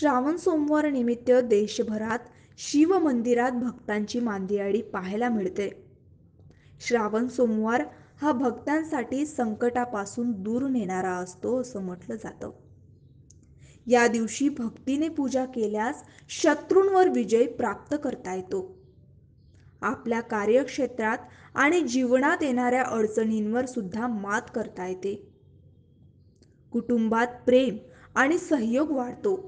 श्रावण सोमवार निमित्त देशभरात शिवमंदिरात भक्तांची मांदियाळी पाहायला मिळते श्रावण सोमवार हा भक्तांसाठी संकटापासून दूर नेणारा असतो असं म्हटलं जातं या दिवशी भक्तीने पूजा केल्यास शत्रूंवर विजय प्राप्त करता येतो आपल्या कार्यक्षेत्रात आणि जीवनात येणाऱ्या अडचणींवर सुद्धा मात करता येते कुटुंबात प्रेम आणि सहयोग वाढतो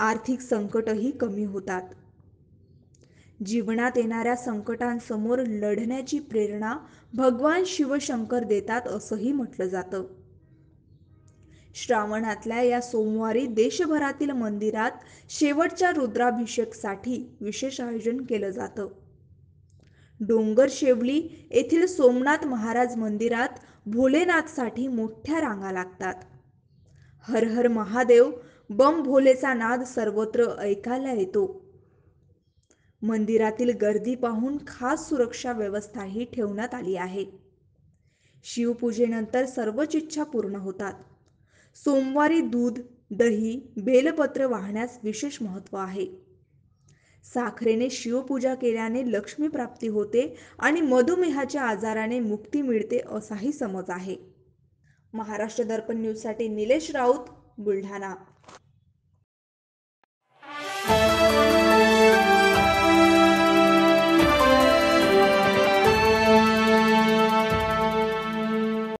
आर्थिक संकटही कमी होतात जीवनात येणाऱ्या संकटांसमोर लढण्याची प्रेरणा भगवान शिवशंकर देतात असंही म्हटलं जातं श्रावणातल्या या सोमवारी देशभरातील मंदिरात शेवटच्या रुद्राभिषेकसाठी विशेष आयोजन केलं जातं डोंगर शेवली येथील सोमनाथ महाराज मंदिरात भोलेनाथसाठी मोठ्या रांगा लागतात हर हर महादेव बम भोलेचा नाद सर्वत्र ऐकायला येतो मंदिरातील गर्दी पाहून खास सुरक्षा व्यवस्थाही ठेवण्यात आली आहे शिवपूजेनंतर सर्वच इच्छा पूर्ण होतात सोमवारी दूध दही बेलपत्र वाहण्यास विशेष महत्व आहे साखरेने शिवपूजा केल्याने लक्ष्मी प्राप्ती होते आणि मधुमेहाच्या आजाराने मुक्ती मिळते असाही समज आहे महाराष्ट्र दर्पण न्यूजसाठी निलेश राऊत बुलढाणा